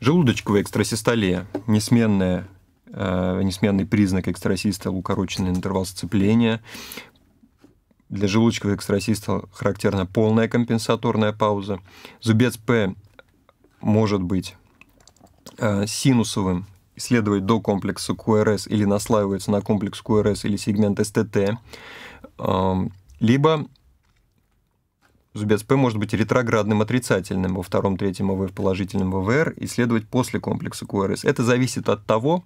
Желудочковая экстрасистолия – несменная, э, несменный признак экстрасиста, укороченный интервал сцепления. Для желудочковой экстрасиста характерна полная компенсаторная пауза. Зубец П может быть э, синусовым, исследовать до комплекса QRS или наслаивается на комплекс QRS или сегмент СТТ, э, эм, либо Зубец П может быть ретроградным отрицательным во втором, третьем АВ в положительном ВВР и следовать после комплекса КРС. Это зависит от того,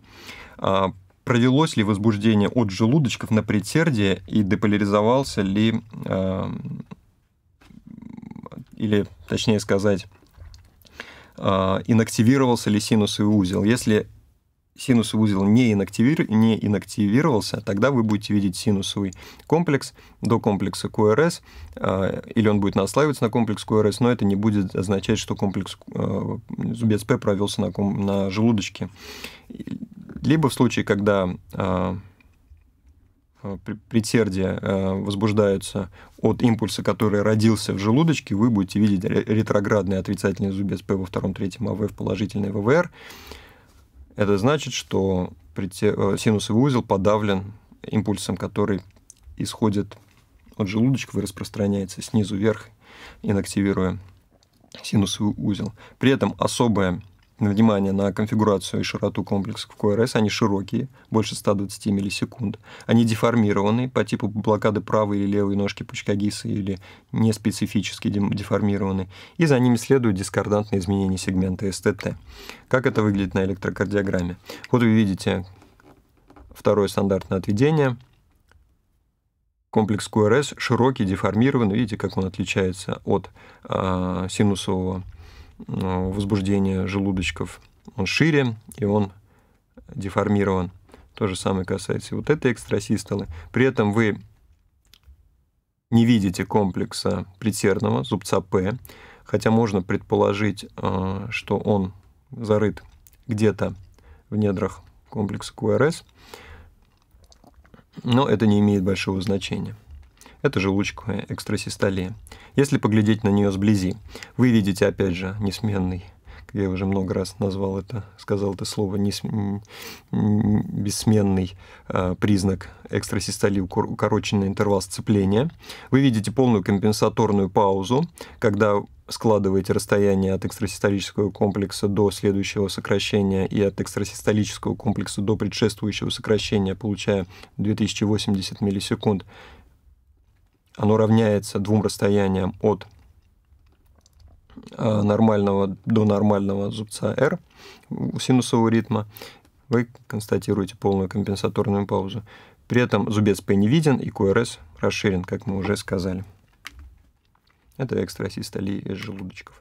а, провелось ли возбуждение от желудочков на предсердие и деполяризовался ли, а, или, точнее сказать, а, инактивировался ли синусовый узел. Если синусовый узел не, инактивир... не инактивировался, тогда вы будете видеть синусовый комплекс до комплекса QRS, а, или он будет наслаиваться на комплекс QRS, но это не будет означать, что комплекс а, зубец П провелся на, ком... на желудочке. Либо в случае, когда а, предсердия возбуждаются от импульса, который родился в желудочке, вы будете видеть ретроградный отрицательный зубец П во втором, третьем АВ в положительный ВВР. Это значит, что э, синусовый узел подавлен импульсом, который исходит от желудочка и распространяется снизу вверх, инактивируя синусовый узел. При этом особая внимание на конфигурацию и широту комплексов в QRS, они широкие, больше 120 миллисекунд. Они деформированы по типу блокады правой или левой ножки пучка ГИСа или неспецифически деформированы. И за ними следуют дискордантные изменения сегмента СТТ. Как это выглядит на электрокардиограмме? Вот вы видите второе стандартное отведение. Комплекс QRS широкий, деформированный. Видите, как он отличается от э, синусового Э, возбуждения желудочков, он шире и он деформирован. То же самое касается и вот этой экстрасистолы. При этом вы не видите комплекса претерного, зубца П, хотя можно предположить, э, что он зарыт где-то в недрах комплекса КРС но это не имеет большого значения. Это желудочковая экстрасистолия. Если поглядеть на нее сблизи, вы видите, опять же, несменный я уже много раз назвал это, сказал это слово, не, бессменный э, признак экстрасистолии, укороченный интервал сцепления. Вы видите полную компенсаторную паузу, когда складываете расстояние от экстрасистолического комплекса до следующего сокращения и от экстрасистолического комплекса до предшествующего сокращения, получая 2080 миллисекунд, оно равняется двум расстояниям от э, нормального до нормального зубца R синусового ритма, вы констатируете полную компенсаторную паузу. При этом зубец P не виден и QRS расширен, как мы уже сказали. Это экстрасистоли из желудочков.